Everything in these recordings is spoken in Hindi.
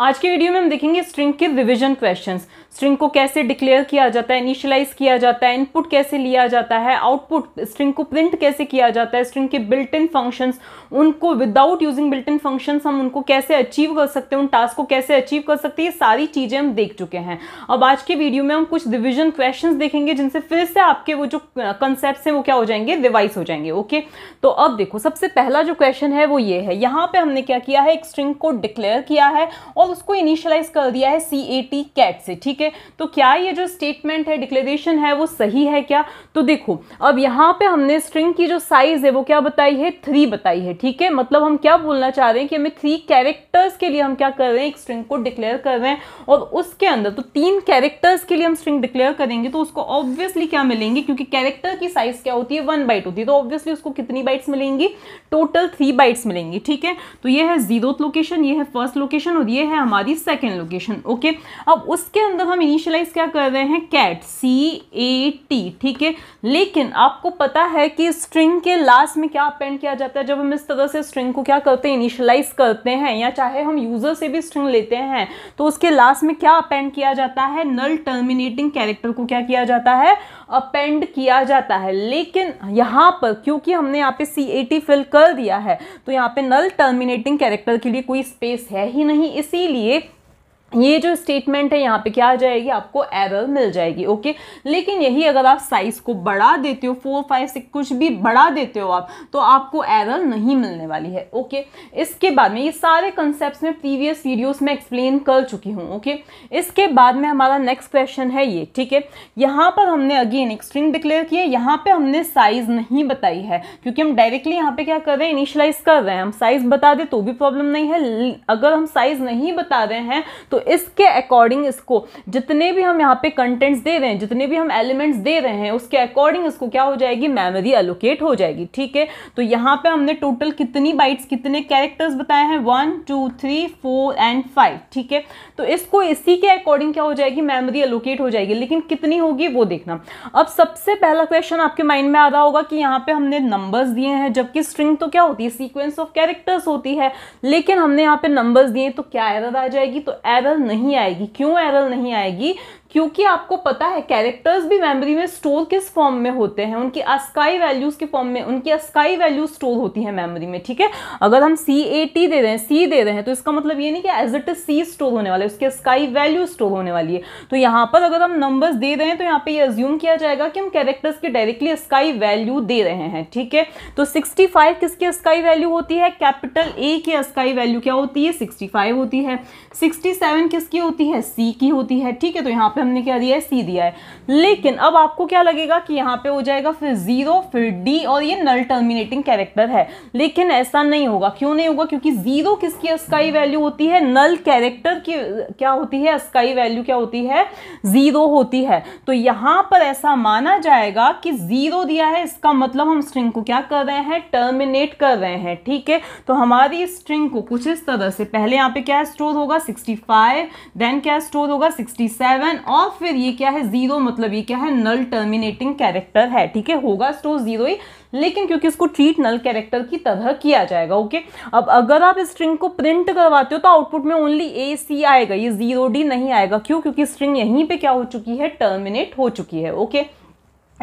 आज के वीडियो में हम देखेंगे स्ट्रिंग के रिविजन क्वेश्चंस स्ट्रिंग को कैसे डिक्लेयर किया जाता है इनिशलाइज किया जाता है इनपुट कैसे लिया जाता है आउटपुट स्ट्रिंग को प्रिंट कैसे किया जाता है स्ट्रिंग के बिल्ट इन फंक्शंस उनको without using built in functions हम उनको कैसे अचीव कर सकते हैं उन टास्क को कैसे अचीव कर सकते हैं ये सारी चीज़ें हम देख चुके हैं अब आज के वीडियो में हम कुछ डिविजन क्वेश्चन देखेंगे जिनसे फिर से आपके वो जो कंसेप्ट है वो क्या हो जाएंगे रिवाइज हो जाएंगे ओके तो अब देखो सबसे पहला जो क्वेश्चन है वो ये है यहाँ पे हमने क्या किया है एक स्ट्रिंग को डिक्लेयर किया है और उसको इनिशियलाइज कर दिया है सी कैट से ठीक है है तो क्या ये जो स्टेटमेंट है डिक्लेरेशन है वो सही है क्या तो देखो अब यहाँ पे हमने स्ट्रिंग की जो साइज़ है वो क्या बताई है थ्री बताई है ठीक है मतलब हम क्या बोलना चाह रहे हैं कि हमें थ्री कैरेक्टर्स के लिए हम क्या कर रहे हैं एक स्ट्रिंग को डिक्लेयर कर रहे हैं और उसके अंदर तो तीन कैरेक्टर्स के लिए हम स्ट्रिंग डिक्लेयर करेंगे तो उसको ऑब्वियसली क्या मिलेंगे क्योंकि कैरेक्टर की साइज़ क्या होती है वन बाइट होती है तो ऑब्वियसली उसको कितनी बाइट्स मिलेंगी टोटल थ्री बाइट्स मिलेंगी ठीक है तो ये है जीरो लोकेशन ये है फर्स्ट लोकेशन और ये है हमारी सेकेंड लोकेशन ओके अब उसके अंदर हम इनिशियलाइज क्या कर रहे हैं कैट सी ए टी ठीक है लेकिन आपको पता है कि स्ट्रिंग के लास्ट में क्या अपेंड किया जाता है जब हम इस तरह से स्ट्रिंग को क्या करते हैं इनिशियलाइज करते हैं या चाहे हम यूज़र से भी स्ट्रिंग लेते हैं तो उसके लास्ट में क्या अपेंड किया जाता है नल टर्मिनेटिंग कैरेक्टर को क्या किया जाता है अपेंड किया जाता है लेकिन यहाँ पर क्योंकि हमने यहाँ पे सी ए टी फिल कर दिया है तो यहाँ पे नल टर्मिनेटिंग कैरेक्टर के लिए कोई स्पेस है ही नहीं इसीलिए ये जो स्टेटमेंट है यहाँ पे क्या आ जाएगी आपको एरर मिल जाएगी ओके लेकिन यही अगर आप साइज़ को बढ़ा देते हो फोर फाइव सिक्स कुछ भी बढ़ा देते हो आप तो आपको एरर नहीं मिलने वाली है ओके इसके बाद में ये सारे कंसेप्ट में प्रीवियस वीडियोस में एक्सप्लेन कर चुकी हूँ ओके इसके बाद में हमारा नेक्स्ट क्वेश्चन है ये ठीक है यहाँ पर हमने अगेन एक स्ट्रिंग डिक्लेयर किया यहाँ पर हमने साइज़ नहीं बताई है क्योंकि हम डायरेक्टली यहाँ पर क्या कर रहे हैं इनिशलाइज कर रहे हैं हम साइज़ बता दें तो भी प्रॉब्लम नहीं है अगर हम साइज़ नहीं बता रहे हैं तो इसके अकॉर्डिंग इसको जितने भी हम यहाँ पे कंटेंट्स दे रहे हैं जितने भी हम एलिमेंट्स दे रहे हैं उसके अकॉर्डिंग इसको क्या हो जाएगी मेमोरी एलोकेट हो जाएगी ठीक है तो यहाँ पे हमने टोटल कितनी बाइट्स कितने कैरेक्टर्स बताए हैं one two three four and five ठीक है तो इसको इसी के अकॉर्डिंग क्या हो जाएगी मेमोरी एलोकेट हो जाएगी लेकिन कितनी होगी वो देखना अब सबसे पहला क्वेश्चन आपके माइंड में आ रहा होगा कि यहाँ पे हमने नंबर्स दिए हैं जबकि स्ट्रिंग तो क्या होती है सीक्वेंस ऑफ कैरेक्टर्स होती है लेकिन हमने यहाँ पे नंबर्स दिए तो क्या एरर आ जाएगी तो एरर एरर नहीं आएगी क्यों एरर नहीं आएगी क्योंकि आपको पता है कैरेक्टर्स भी मेमोरी में स्टोर किस फॉर्म में होते हैं उनकी अस्काई वैल्यूज़ के फॉर्म में उनकी अस्काई वैल्यू स्टोर होती है मेमोरी में ठीक है अगर हम सी ए टी दे रहे हैं सी दे रहे हैं तो इसका मतलब ये नहीं कि एज इट इज सी स्टोर होने वाला है उसकी अस्काई वैल्यू स्टोर होने वाली है तो यहाँ पर अगर हम नंबर्स दे रहे हैं तो यहाँ पर यह अज्यूम किया जाएगा कि हम कैरेक्टर्स के डायरेक्टली अस्काई वैल्यू दे रहे हैं ठीक है तो सिक्सटी फाइव किसकी अस्काई वैल्यू होती है कैपिटल ए की अस्काई वैल्यू क्या होती है सिक्सटी फाइव होती है सिक्सटी सेवन किसकी होती है सी की होती है ठीक है तो यहाँ पर हमने क्या दिया है सी दिया है लेकिन अब आपको क्या लगेगा कि यहाँ पे हो जाएगा फिर जीरो फिर डी और ये नल टर्मिनेटिंग कैरेक्टर है लेकिन ऐसा नहीं होगा क्यों नहीं होगा क्योंकि जीरो किसकी अस्काई वैल्यू होती है नल कैरेक्टर की क्या होती है अस्काई वैल्यू क्या होती है जीरो होती है तो यहाँ पर ऐसा माना जाएगा कि जीरो दिया है इसका मतलब हम स्ट्रिंग को क्या कर रहे हैं टर्मिनेट कर रहे हैं ठीक है तो हमारी स्ट्रिंग को कुछ इस तरह से पहले यहाँ पे क्या स्टोर होगा 65 देन क्या स्टोर होगा 67 और फिर ये क्या है जीरो मतलब ये क्या है नल टर्मिनेटिंग कैरेक्टर है ठीक है होगा स्टोर जीरो तो ही लेकिन क्योंकि इसको ट्रीट नल कैरेक्टर की तरह किया जाएगा ओके अब अगर आप स्ट्रिंग को प्रिंट करवाते हो तो आउटपुट में ओनली ए सी आएगा ये जीरो डी नहीं आएगा क्यों क्योंकि स्ट्रिंग यहीं पे क्या हो चुकी है टर्मिनेट हो चुकी है ओके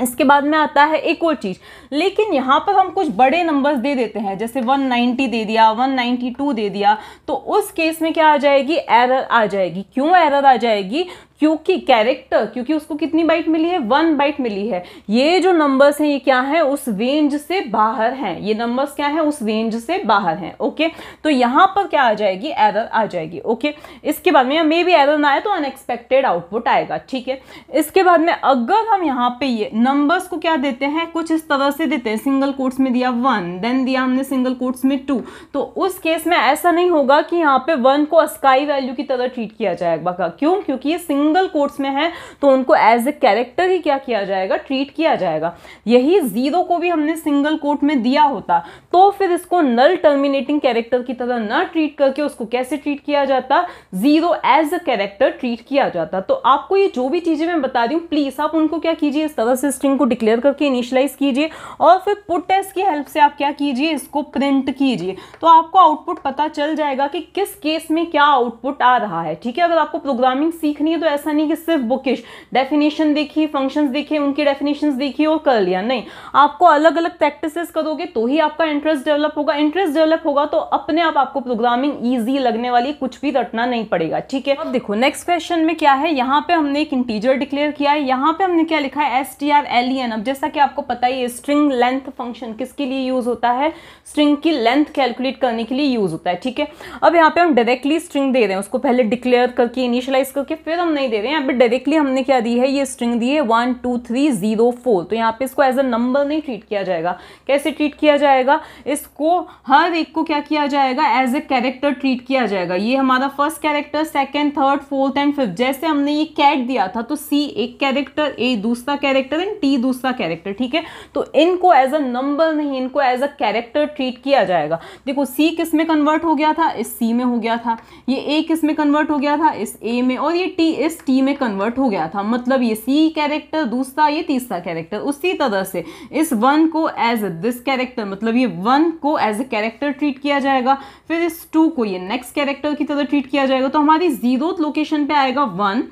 इसके बाद में आता है एक और चीज़ लेकिन यहां पर हम कुछ बड़े नंबर्स दे देते हैं जैसे 190 दे दिया 192 दे दिया तो उस केस में क्या आ जाएगी एरर आ जाएगी क्यों एरर आ जाएगी क्योंकि कैरेक्टर क्योंकि उसको कितनी बाइट मिली है वन बाइट मिली है ये जो नंबर्स हैं ये क्या है उस रेंज से बाहर हैं ये नंबर्स क्या है उस रेंज से बाहर हैं ओके तो यहाँ पर क्या आ जाएगी एरर आ जाएगी ओके इसके बाद में मे भी एरर ना आए तो अनएक्सपेक्टेड आउटपुट आएगा ठीक है इसके बाद में अगर हम यहाँ पे ये नंबर्स को क्या देते हैं कुछ इस तरह से देते हैं सिंगल कोर्ट्स में दिया वन देन दिया हमने सिंगल कोर्ट्स में टू तो उस केस में ऐसा नहीं होगा कि यहाँ पे वन को अस्काई वैल्यू की तरह ट्रीट किया जाएगा क्यों क्योंकि ये सिंगल सिंगल कोर्ट्स में है तो उनको एज ए कैरेक्टर ही क्या किया जाएगा ट्रीट किया जाएगा यही जीरो को भी हमने सिंगल कोर्ट में दिया होता तो फिर इसको नल टर्मिनेटिंग कैरेक्टर की तरह ना ट्रीट करके उसको कैसे ट्रीट किया जाता zero as a character treat किया जाता तो आपको ये जो भी चीज़ें मैं बता रही हूँ प्लीज़ आप उनको क्या कीजिए इस तरह से स्ट्रिंग को डिक्लेयर करके इनिशलाइज कीजिए और फिर पुटेस की हेल्प से आप क्या कीजिए इसको प्रिंट कीजिए तो आपको आउटपुट पता चल जाएगा कि किस केस में क्या आउटपुट आ रहा है ठीक है अगर आपको प्रोग्रामिंग सीखनी है तो ऐसे ऐसा नहीं कि सिर्फ बुकिश डेफिनेशन देखिए फंक्शन देखिए उनकी डेफिनेशन देखिए और कर लिया नहीं आपको अलग अलग प्रैक्टिस करोगे तो ही आपका इंटरेस्ट डेवलप होगा इंटरेस्ट डेवलप होगा तो अपने आप आपको प्रोग्रामिंग ईजी लगने वाली कुछ भी रटना नहीं पड़ेगा ठीक है अब देखो नेक्स्ट क्वेश्चन में क्या है यहाँ पे हमने एक इंटीजर डिक्लेयर किया है यहाँ पे हमने क्या लिखा है S T R L E N अब जैसा कि आपको पता ही स्ट्रिंग लेंथ फंक्शन किसके लिए यूज होता है स्ट्रिंग की लेंथ कैलकुलेट करने के लिए यूज होता है ठीक है अब यहाँ पे हम डायरेक्टली स्ट्रिंग दे रहे हैं उसको पहले डिक्लेयर करके इनिशियलाइज करके फिर हमने नहीं दे रहे हैं यहाँ पे डायरेक्टली हमने क्या दी है ये स्ट्रिंग दी है one two three zero four तो यहाँ पे इसको एज अ नंबर नहीं ट्रीट किया जाएगा कैसे ट्रीट किया जाएगा इसको हर एक को क्या किया जाएगा एज ए कैरेक्टर ट्रीट किया जाएगा ये हमारा first character second third fourth and fifth जैसे हमने ये कैट दिया था तो सी एक कैरेक्टर ए दूसरा कैरेक्टर एंड टी दूसरा कैरेक्टर ठीक है तो इनको एज अ नंबर नहीं इनको एज अ कैरेक्टर ट्रीट किया जाएगा देखो सी किस में कन्वर्ट हो गया था इस सी में हो गया था ये ए किस में कन्वर्ट हो गया था इस ए में और ये टी इस एस टी में कन्वर्ट हो गया था मतलब ये सी कैरेक्टर दूसरा ये तीसरा कैरेक्टर उसी तरह से इस वन को एज दिस कैरेक्टर मतलब ये वन को एज ए कैरेक्टर ट्रीट किया जाएगा फिर इस टू को ये नेक्स्ट कैरेक्टर की तरह ट्रीट किया जाएगा तो हमारी जीरो लोकेशन पे आएगा वन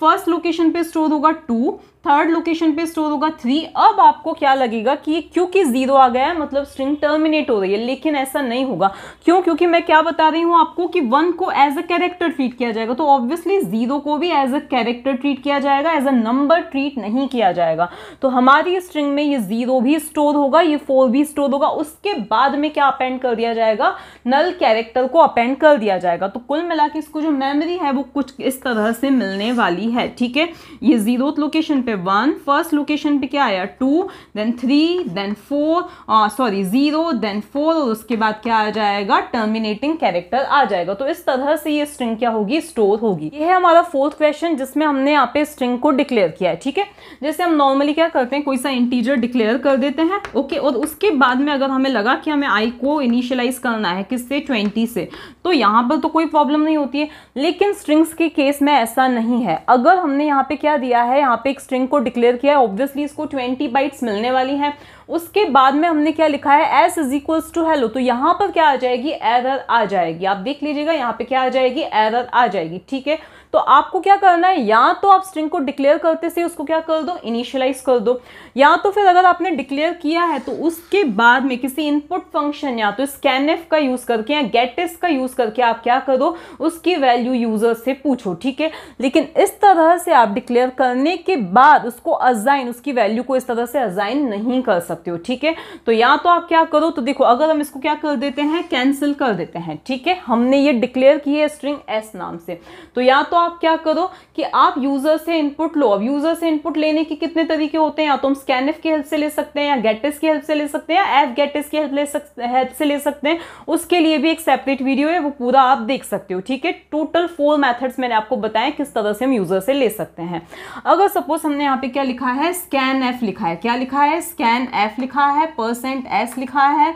फर्स्ट लोकेशन पे स्टोर होगा टू थर्ड लोकेशन पे स्टोर होगा थ्री अब आपको क्या लगेगा कि क्योंकि जीरो आ गया है मतलब स्ट्रिंग टर्मिनेट हो रही है लेकिन ऐसा नहीं होगा क्यों क्योंकि मैं क्या बता रही हूँ आपको कि वन को एज अ कैरेक्टर ट्रीट किया जाएगा तो ऑब्वियसली जीरो को भी एज अ कैरेक्टर ट्रीट किया जाएगा एज अ नंबर ट्रीट नहीं किया जाएगा तो हमारी स्ट्रिंग में ये जीरो भी स्टोर होगा ये फोर भी स्टोर होगा उसके बाद में क्या अपेंड कर दिया जाएगा नल कैरेक्टर को अपेंड कर दिया जाएगा तो कुल मिला के इसको जो मेमोरी है वो कुछ इस तरह से मिलने वाली है ठीक है ये जीरो लोकेशन पे वन फर्स्ट लोकेशन पे क्या आया two then three then four sorry zero then four और उसके बाद क्या आ जाएगा टर्मिनेटिंग कैरेक्टर आ जाएगा तो इस तरह से ये स्ट्रिंग क्या होगी स्टोर होगी ये है हमारा फोर्थ क्वेश्चन जिसमें हमने यहाँ पे स्ट्रिंग को डिक्लेयर किया है ठीक है जैसे हम नॉर्मली क्या करते हैं कोई सा इंटीजर डिक्लेयर कर देते हैं ओके और उसके बाद में अगर हमें लगा कि हमें आई को इनिशियलाइज करना है किससे ट्वेंटी से तो यहाँ पर तो कोई प्रॉब्लम नहीं होती है लेकिन स्ट्रिंग्स के केस में ऐसा नहीं है अगर हमने यहाँ पे क्या दिया है यहाँ पे एक स्ट्रिंग स्ट्रिंग को डिक्लेयर किया है ऑब्वियसली इसको ट्वेंटी बाइट्स मिलने वाली हैं उसके बाद में हमने क्या लिखा है S is equals to hello तो यहाँ पर क्या आ जाएगी एरर आ जाएगी आप देख लीजिएगा यहाँ पे क्या आ जाएगी एरर आ जाएगी ठीक है तो आपको क्या करना है या तो आप स्ट्रिंग को डिक्लेयर करते से उसको क्या कर दो इनिशियलाइज कर दो या तो फिर अगर आपने डिक्लेयर किया है तो उसके बाद में किसी इनपुट फंक्शन या तो स्कैनएफ का यूज़ करके या गेटिस का यूज़ करके आप क्या करो उसकी वैल्यू यूज़र से पूछो ठीक है लेकिन इस तरह से आप डिक्लेयर करने के बाद उसको अजाइन उसकी वैल्यू को इस तरह से अजाइन नहीं कर सकते हो ठीक है तो या तो आप क्या करो तो देखो अगर हम इसको क्या कर देते हैं कैंसिल कर देते हैं ठीक है हमने ये डिक्लेयर की है स्ट्रिंग एस नाम से तो या तो आप क्या करो कि आप यूज़र से इनपुट लो अब यूज़र से इनपुट लेने के कितने तरीके होते हैं या तो हम स्कैनफ की हेल्प से ले सकते हैं या गेटिस की हेल्प से ले सकते हैं या एफ गेटिस की हेल्प ले सकते हेल्प से ले सकते हैं उसके लिए भी एक सेपरेट वीडियो है वो पूरा आप देख सकते हो ठीक है टोटल फोर मैथड्स मैंने आपको बताया किस तरह से हम यूज़र से ले सकते हैं अगर सपोज हमने यहाँ पे क्या लिखा है स्कैन एफ लिखा है क्या लिखा है स्कैन एफ लिखा है परसेंट एस लिखा है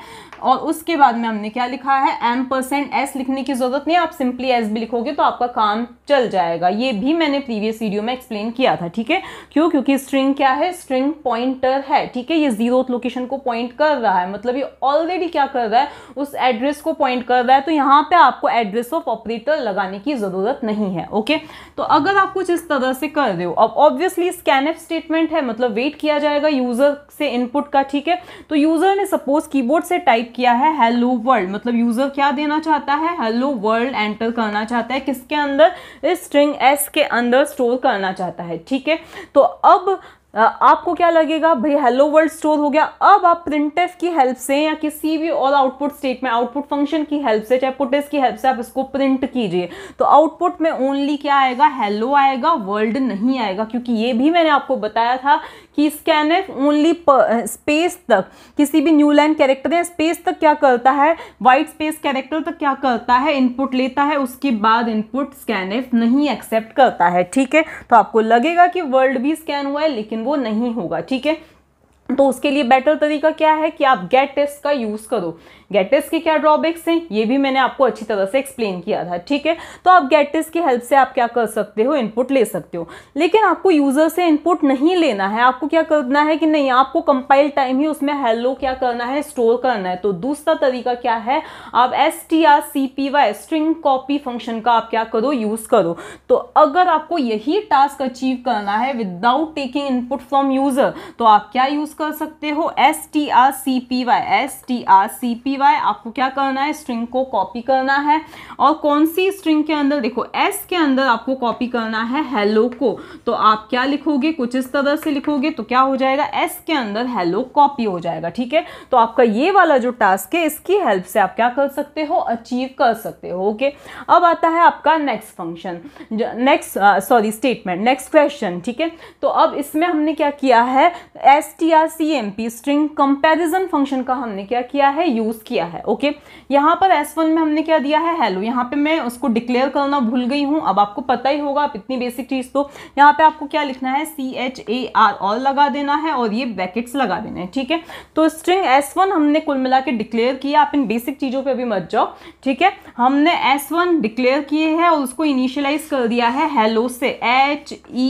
और उसके बाद में हमने क्या लिखा है एम परसेंट एस लिखने की ज़रूरत नहीं आप सिंपली एस भी लिखोगे तो आपका काम चल जाएगा ये भी मैंने प्रीवियस वीडियो में एक्सप्लेन किया था ठीक है क्यों क्योंकि स्ट्रिंग क्या है स्ट्रिंग पॉइंटर है ठीक है ये जीरो लोकेशन को पॉइंट कर रहा है मतलब ये ऑलरेडी क्या कर रहा है उस एड्रेस को पॉइंट कर रहा है तो यहाँ पे आपको एड्रेस ऑफ ऑपरेटर लगाने की ज़रूरत नहीं है ओके तो अगर आप कुछ इस तरह से कर रहे हो अब ऑब्वियसली स्कैन एफ स्टेटमेंट है मतलब वेट किया जाएगा यूज़र से इनपुट का ठीक है तो यूज़र ने सपोज कीबोर्ड से टाइप किया है हेलो वर्ल्ड मतलब यूज़र क्या देना चाहता है हेलो वर्ल्ड एंटर करना चाहता है किसके अंदर इस स्ट्रिंग एस के अंदर स्टोर करना चाहता है ठीक है तो अब आपको क्या लगेगा भाई हेलो वर्ल्ड स्टोर हो गया अब आप प्रिंट की हेल्प से या किसी भी और आउटपुट स्टेट में आउटपुट फंक्शन की हेल्प से चाहे पुटेस की हेल्प से आप इसको प्रिंट कीजिए तो आउटपुट में ओनली क्या आएगा हेलो आएगा वर्ल्ड नहीं आएगा क्योंकि ये भी मैंने आपको बताया था कि स्कैनर ओनली स्पेस तक किसी भी न्यू लाइन कैरेक्टर या स्पेस तक क्या करता है वाइट स्पेस कैरेक्टर तक क्या करता है इनपुट लेता है उसके बाद इनपुट स्कैन नहीं एक्सेप्ट करता है ठीक है तो आपको लगेगा कि वर्ल्ड भी स्कैन हुआ है लेकिन वो नहीं होगा ठीक है तो उसके लिए बेटर तरीका क्या है कि आप गेट टेस्ट का यूज़ करो गेटिस के क्या ड्रॉबैक्स हैं ये भी मैंने आपको अच्छी तरह से एक्सप्लेन किया था ठीक है तो आप गेटिस की हेल्प से आप क्या कर सकते हो इनपुट ले सकते हो लेकिन आपको यूज़र से इनपुट नहीं लेना है आपको क्या करना है कि नहीं आपको कंपाइल टाइम ही उसमें हेलो क्या करना है स्टोर करना है तो दूसरा तरीका क्या है आप S T R C P Y string copy function का आप क्या करो यूज़ करो तो अगर आपको यही टास्क अचीव करना है without taking input from user तो आप क्या यूज़ कर सकते हो S T R C P Y S T R C P सिवाय आपको क्या करना है स्ट्रिंग को कॉपी करना है और कौन सी स्ट्रिंग के अंदर देखो एस के अंदर आपको कॉपी करना है हेलो को तो आप क्या लिखोगे कुछ इस तरह से लिखोगे तो क्या हो जाएगा एस के अंदर हेलो कॉपी हो जाएगा ठीक है तो आपका ये वाला जो टास्क है इसकी हेल्प से आप क्या कर सकते हो अचीव कर सकते हो ओके अब आता है आपका next function next sorry statement next question ठीक है तो अब इसमें हमने क्या किया है S T R C M P string comparison function का हमने क्या किया है यूज़ किया किया है ओके यहाँ पर एस वन में हमने क्या दिया है हेलो यहाँ पे मैं उसको डिक्लेयर करना भूल गई हूँ अब आपको पता ही होगा आप इतनी बेसिक चीज़ तो यहाँ पे आपको क्या लिखना है C H A R all लगा देना है और ये ब्रैकेट्स लगा देने हैं ठीक है थीके? तो स्ट्रिंग एस वन हमने कुल मिला के डिक्लेयर किया आप इन बेसिक चीज़ों पर अभी मत जाओ ठीक है हमने एस वन डिक्लेयर किए हैं और उसको इनिशियलाइज कर दिया है हेलो से H E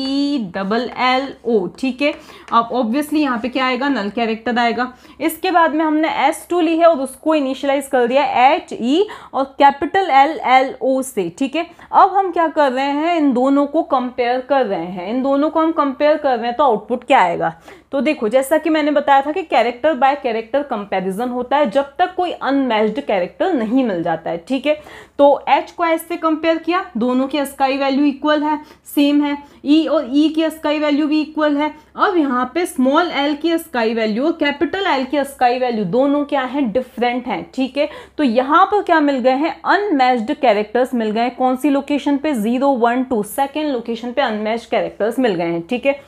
double L O ठीक है अब ऑब्वियसली यहाँ पे क्या आएगा नल कैरेक्टर आएगा इसके बाद में हमने एस टू ली है और उसको उसको इनिशियलाइज कर दिया एच ई e और कैपिटल एल एल ओ से ठीक है अब हम क्या कर रहे हैं इन दोनों को कंपेयर कर रहे हैं इन दोनों को हम कंपेयर कर रहे हैं तो आउटपुट क्या आएगा तो देखो जैसा कि मैंने बताया था कि कैरेक्टर बाय कैरेक्टर कंपैरिजन होता है जब तक कोई अनमैच्ड कैरेक्टर नहीं मिल जाता है ठीक है तो एच को एस से कंपेयर किया दोनों की स्काई वैल्यू इक्वल है सेम है ई e और ई e की स्काई वैल्यू भी इक्वल है अब यहाँ पे स्मॉल एल की स्काई वैल्यू और कैपिटल एल की स्काई वैल्यू दोनों क्या है डिफरेंट हैं ठीक है तो यहाँ पर क्या मिल गए हैं अनमैच्ड कैरेक्टर्स मिल गए कौन सी लोकेशन पे zero one two second location पे अनमैच्ड कैरेक्टर्स मिल गए हैं ठीक है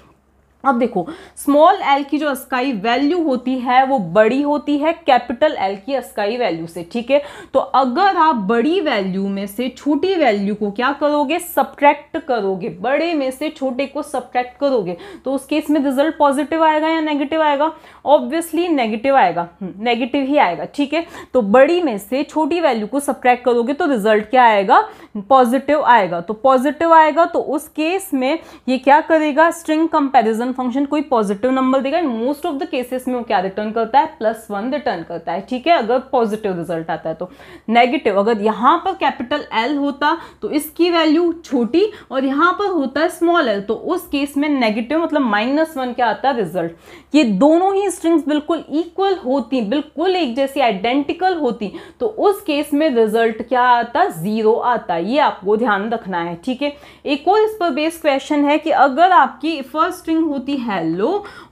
अब देखो स्मॉल एल की जो अस्काई वैल्यू होती है वो बड़ी होती है कैपिटल एल की अस्काई वैल्यू से ठीक है तो अगर आप बड़ी वैल्यू में से छोटी वैल्यू को क्या करोगे सब्ट्रैक्ट करोगे बड़े में से छोटे को सब्ट्रैक्ट करोगे तो उस केस में रिजल्ट पॉजिटिव आएगा या नेगेटिव आएगा ऑब्वियसली नेगेटिव आएगा नेगेटिव हम्म, ही आएगा ठीक है तो बड़ी में से छोटी वैल्यू को सब्ट्रैक्ट करोगे तो रिजल्ट क्या आएगा पॉजिटिव आएगा तो पॉजिटिव आएगा तो उस केस में ये क्या करेगा स्ट्रिंग कंपेरिजन फंक्शन कोई पॉजिटिव नंबर देगा and most of the cases में वो क्या रिटर्न करता है प्लस वन रिटर्न करता है ठीक है अगर पॉजिटिव रिजल्ट आता है तो नेगेटिव अगर यहाँ पर कैपिटल एल होता तो इसकी वैल्यू छोटी और यहाँ पर होता है स्मॉल एल तो उस केस में नेगेटिव मतलब माइनस वन क्या आता है रिजल्ट ये दोनों ही स्ट्रिंग्स बिल्कुल इक्वल होती बिल्कुल एक जैसी आइडेंटिकल होती तो उस केस में रिजल्ट क्या आता जीरो आता ये आपको ध्यान रखना है ठीक है एक और इस पर बेस्ड क्वेश्चन है कि अगर आपकी फर्स्ट स्ट्रिंग होती होती हैलो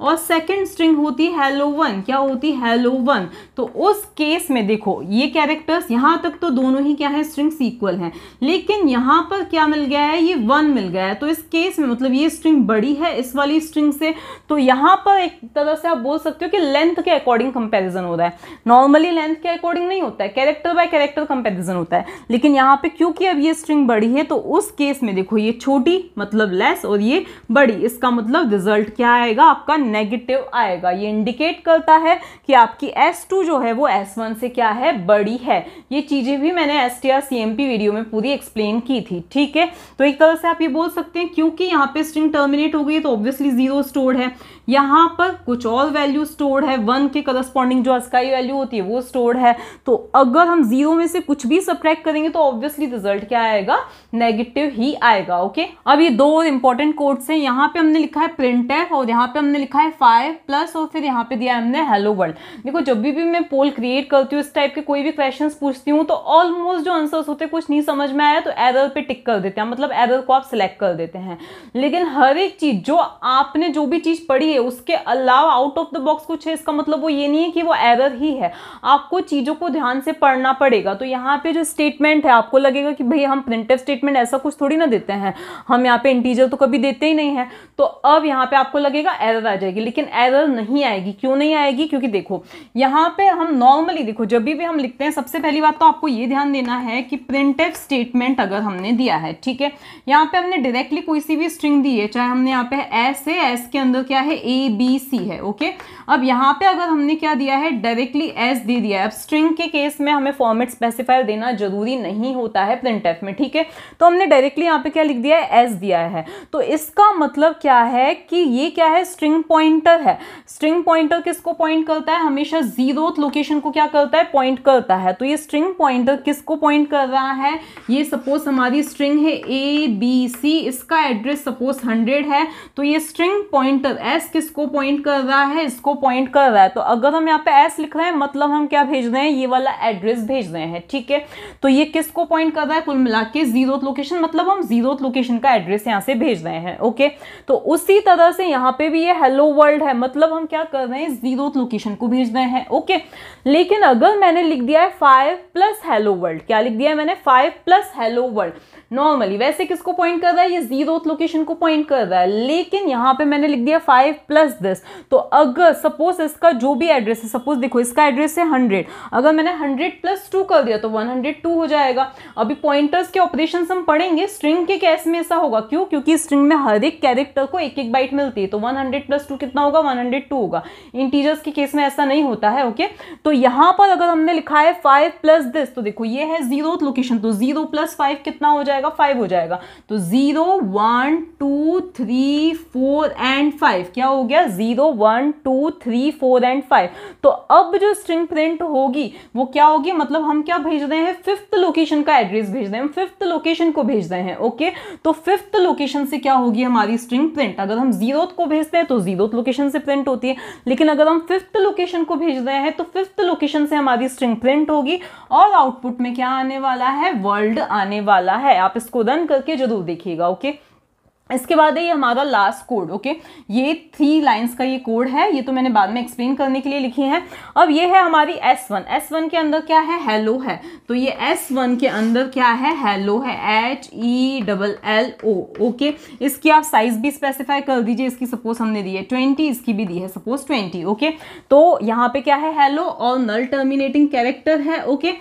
और सेकेंड स्ट्रिंग होती है हेलो वन क्या होती है हेलो वन तो उस केस में देखो ये कैरेक्टर्स यहाँ तक तो दोनों ही क्या है स्ट्रिंग्स इक्वल हैं लेकिन यहाँ पर क्या मिल गया है ये वन मिल गया है तो इस केस में मतलब ये स्ट्रिंग बड़ी है इस वाली स्ट्रिंग से तो यहाँ पर एक तरह से आप बोल सकते हो कि लेंथ के अकॉर्डिंग कंपेरिजन हो रहा है नॉर्मली लेंथ के अकॉर्डिंग नहीं होता है कैरेक्टर बाय कैरेक्टर कंपेरिजन होता है लेकिन यहाँ पर क्योंकि अब ये स्ट्रिंग बड़ी है तो उस केस में देखो ये छोटी मतलब लेस और ये बड़ी इसका मतलब रिजल्ट रिजल्ट क्या आएगा आपका नेगेटिव आएगा ये इंडिकेट करता है कि आपकी एस टू जो है वो एस वन से क्या है बड़ी है ये चीज़ें भी मैंने एस टी वीडियो में पूरी एक्सप्लेन की थी ठीक है तो एक तरह से आप ये बोल सकते हैं क्योंकि यहाँ पे स्ट्रिंग टर्मिनेट हो गई तो ऑब्वियसली जीरो स्टोर है यहाँ पर कुछ और वैल्यू स्टोर्ड है वन के करस्पॉन्डिंग जो अस्काई वैल्यू होती है वो स्टोर्ड है तो अगर हम जीरो में से कुछ भी सब्ट्रैक्ट करेंगे तो ऑब्वियसली रिजल्ट क्या आएगा नेगेटिव ही आएगा ओके अब ये दो और इंपॉर्टेंट कोड्स हैं यहाँ पे हमने लिखा है प्रिंट और यहाँ पे हमने लिखा है फाइव प्लस और फिर यहाँ पे दिया हमने हेलो वर्ल्ड देखो जब भी, भी मैं पोल क्रिएट करती हूँ इस टाइप के कोई भी क्वेश्चन पूछती हूँ तो ऑलमोस्ट जो आंसर्स होते हैं कुछ नहीं समझ में आया तो एरर पे टिक कर देते हैं मतलब एरर को आप सिलेक्ट कर देते हैं लेकिन हर एक चीज़ जो आपने जो भी चीज़ पढ़ी चाहिए उसके अलावा आउट ऑफ द बॉक्स कुछ है इसका मतलब वो ये नहीं है कि वो एरर ही है आपको चीज़ों को ध्यान से पढ़ना पड़ेगा तो यहाँ पे जो स्टेटमेंट है आपको लगेगा कि भाई हम प्रिंटेड स्टेटमेंट ऐसा कुछ थोड़ी ना देते हैं हम यहाँ पे इंटीजर तो कभी देते ही नहीं है तो अब यहाँ पे आपको लगेगा एरर आ जाएगी लेकिन एरर नहीं आएगी क्यों नहीं आएगी क्योंकि देखो यहाँ पे हम नॉर्मली देखो जब भी हम लिखते हैं सबसे पहली बात तो आपको ये ध्यान देना है कि प्रिंटेड स्टेटमेंट अगर हमने दिया है ठीक है यहाँ पे हमने डायरेक्टली कोई सी भी स्ट्रिंग दी है चाहे हमने यहाँ पे एस है एस के अंदर क्या है ए बी सी है ओके अब यहाँ पे अगर हमने क्या दिया है डायरेक्टली एस दे दिया है अब स्ट्रिंग के केस में हमें फॉर्मेट स्पेसिफायर देना जरूरी नहीं होता है प्रिंट एफ में ठीक है तो हमने डायरेक्टली यहाँ पे क्या लिख दिया है एस दिया है तो इसका मतलब क्या है कि ये क्या है स्ट्रिंग पॉइंटर है स्ट्रिंग पॉइंटर किसको पॉइंट करता है हमेशा जीरो लोकेशन को क्या करता है पॉइंट करता है तो ये स्ट्रिंग पॉइंटर किसको पॉइंट कर रहा है ये सपोज हमारी स्ट्रिंग है ए बी सी इसका एड्रेस सपोज हंड्रेड है तो ये स्ट्रिंग पॉइंटर एस किसको पॉइंट कर रहा है इसको पॉइंट कर रहा है तो अगर हम यहाँ पे एस लिख रहे हैं मतलब हम क्या भेज रहे हैं ये वाला एड्रेस भेज रहे हैं ठीक है तो ये किसको पॉइंट कर रहा है कुल मिला के जीरो लोकेशन मतलब हम जीरो लोकेशन का एड्रेस यहाँ से भेज रहे हैं ओके तो उसी तरह से यहाँ पे भी ये हेलो वर्ल्ड है मतलब हम क्या कर रहे हैं जीरो लोकेशन को भेज रहे हैं ओके लेकिन अगर मैंने लिख दिया है फाइव प्लस हेलो वर्ल्ड क्या लिख दिया है मैंने five plus hello world normally वैसे किसको पॉइंट कर रहा है ये जीरो लोकेशन को पॉइंट कर रहा है लेकिन यहाँ पे मैंने लिख दिया फाइव प्लस दिस तो अगर सपोज इसका जो भी एड्रेस है सपोज देखो इसका एड्रेस है हंड्रेड अगर मैंने हंड्रेड प्लस टू कर दिया तो वन हंड्रेड टू हो जाएगा अभी पॉइंटर्स के ऑपरेशन हम पढ़ेंगे स्ट्रिंग के कैस में ऐसा होगा क्यों क्योंकि स्ट्रिंग में हर एक कैरेक्टर को एक एक बाइट मिलती है तो वन हंड्रेड प्लस टू कितना होगा वन हंड्रेड टू होगा इंटीजर्स के केस में ऐसा नहीं होता है ओके तो यहाँ पर अगर हमने लिखा है फाइव प्लस दिस तो देखो ये है जीरो लोकेशन तो जीरो प्लस फाइव कितना हो जाएगा फाइव हो जाएगा तो zero one two three four and five क्या हो गया zero one two three four and five तो अब जो स्ट्रिंग प्रिंट होगी वो क्या होगी मतलब हम क्या भेज रहे हैं फिफ्थ लोकेशन का एड्रेस भेज रहे हैं हम फिफ्थ लोकेशन को भेज रहे हैं ओके तो फिफ्थ लोकेशन से क्या होगी हमारी स्ट्रिंग प्रिंट अगर हम जीरो को भेजते हैं तो जीरो लोकेशन से प्रिंट होती है लेकिन अगर हम फिफ्थ लोकेशन को भेज रहे हैं तो फिफ्थ लोकेशन से हमारी स्ट्रिंग प्रिंट होगी और आउटपुट में क्या आने वाला है वर्ल्ड आने वाला है आप इसको रन करके जरूर देखिएगा ओके okay? इसके बाद है ये हमारा लास्ट कोड ओके ये थ्री लाइंस का ये कोड है ये तो मैंने बाद में एक्सप्लेन करने के लिए लिखी है अब ये है हमारी S1 S1 के अंदर क्या है हेलो है तो ये S1 के अंदर क्या है हेलो है H E double L O okay इसकी आप साइज भी स्पेसिफाई कर दीजिए इसकी सपोज हमने दी है ट्वेंटी इसकी भी दी है सपोज ट्वेंटी ओके तो यहाँ पे क्या है हेलो और नल टर्मिनेटिंग कैरेक्टर है ओके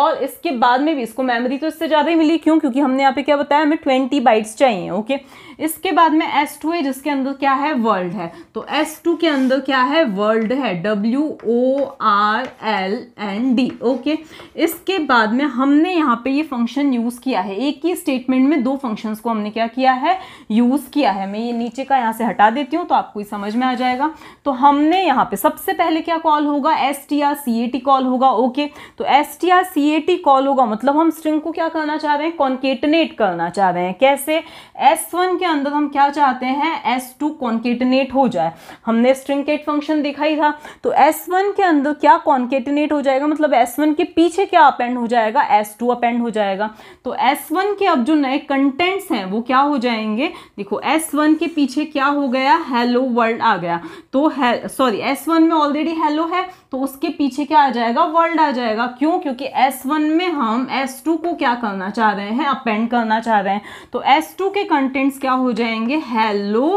और इसके बाद में भी इसको मेमोरी तो इससे ज़्यादा ही मिली क्यों क्योंकि हमने यहाँ पे क्या बताया हमें ट्वेंटी बाइट्स चाहिए ओके इसके बाद में एस टू है जिसके अंदर क्या है वर्ल्ड है तो एस टू के अंदर क्या है वर्ल्ड है W O R L N D okay इसके बाद में हमने यहाँ पे ये फंक्शन यूज़ किया है एक ही स्टेटमेंट में दो फंक्शन को हमने क्या किया है यूज़ किया है मैं ये नीचे का यहाँ से हटा देती हूँ तो आपको समझ में आ जाएगा तो हमने यहाँ पे सबसे पहले क्या कॉल होगा S T R C A T call होगा ओके तो S T R C A T call होगा मतलब हम स्ट्रिंग को क्या करना चाह रहे हैं कॉन्केटनेट करना चाह रहे हैं कैसे एस वन के अंदर हम क्या चाहते हैं एस टू कॉन्केटनेट हो जाए हमने स्ट्रिंकेट फंक्शन दिखाई था तो एस वन के अंदर क्या कॉन्केटनेट हो जाएगा मतलब एस वन के पीछे क्या अपेंड हो जाएगा एस टू अपेंड हो जाएगा तो एस वन के अब जो नए कंटेंट्स हैं वो क्या हो जाएंगे देखो एस वन के पीछे क्या हो गया हेलो वर्ल्ड आ गया तो सॉरी एस वन में ऑलरेडी हेलो है तो उसके पीछे क्या आ जाएगा वर्ल्ड आ जाएगा क्यों क्योंकि S1 में हम S2 को क्या करना चाह रहे हैं अपेंड करना चाह रहे हैं तो S2 के कंटेंट्स क्या हो जाएंगे हेलो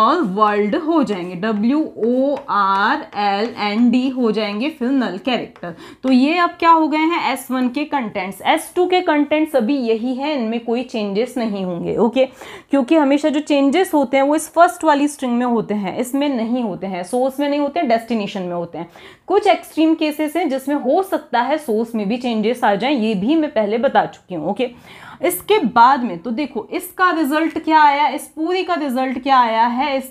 और वर्ल्ड हो जाएंगे W O R L N D हो जाएंगे फिर नल कैरेक्टर तो ये अब क्या हो गए हैं S1 के कंटेंट्स S2 के कंटेंट्स अभी यही है इनमें कोई चेंजेस नहीं होंगे ओके क्योंकि हमेशा जो चेंजेस होते हैं वो इस फर्स्ट वाली स्ट्रिंग में होते हैं इसमें नहीं होते हैं सोर्स में नहीं होते डेस्टिनेशन में होते हैं कुछ कुछ एक्सट्रीम केसेस हैं जिसमें हो सकता है सोर्स में भी चेंजेस आ जाएं ये भी मैं पहले बता चुकी हूँ ओके इसके बाद में तो देखो इसका रिजल्ट क्या आया इस पूरी का रिजल्ट क्या आया है इस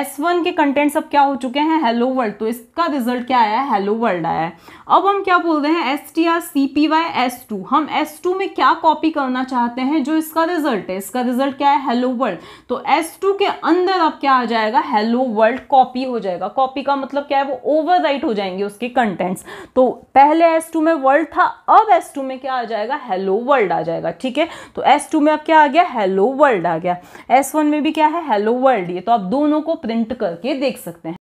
एस वन के कंटेंट्स अब क्या हो चुके हैं हेलो वर्ल्ड तो इसका रिजल्ट क्या आया है हेलो वर्ल्ड आया है अब हम क्या बोल रहे हैं S T R C P Y S two हम एस टू में क्या कॉपी करना चाहते हैं जो इसका रिजल्ट है इसका रिजल्ट क्या है हेलो वर्ल्ड तो एस टू के अंदर अब क्या आ जाएगा हेलो वर्ल्ड कॉपी हो जाएगा कॉपी का मतलब क्या है वो ओवर हो जाएंगे उसके कंटेंट्स तो पहले एस टू में वर्ल्ड था अब एस टू में क्या आ जाएगा हेलो वर्ल्ड आ जाएगा ठीक है तो एस टू में अब क्या आ गया हेलो वर्ल्ड आ गया एस वन में भी क्या है हेलो वर्ल्ड ये तो आप दोनों को प्रिंट करके देख सकते हैं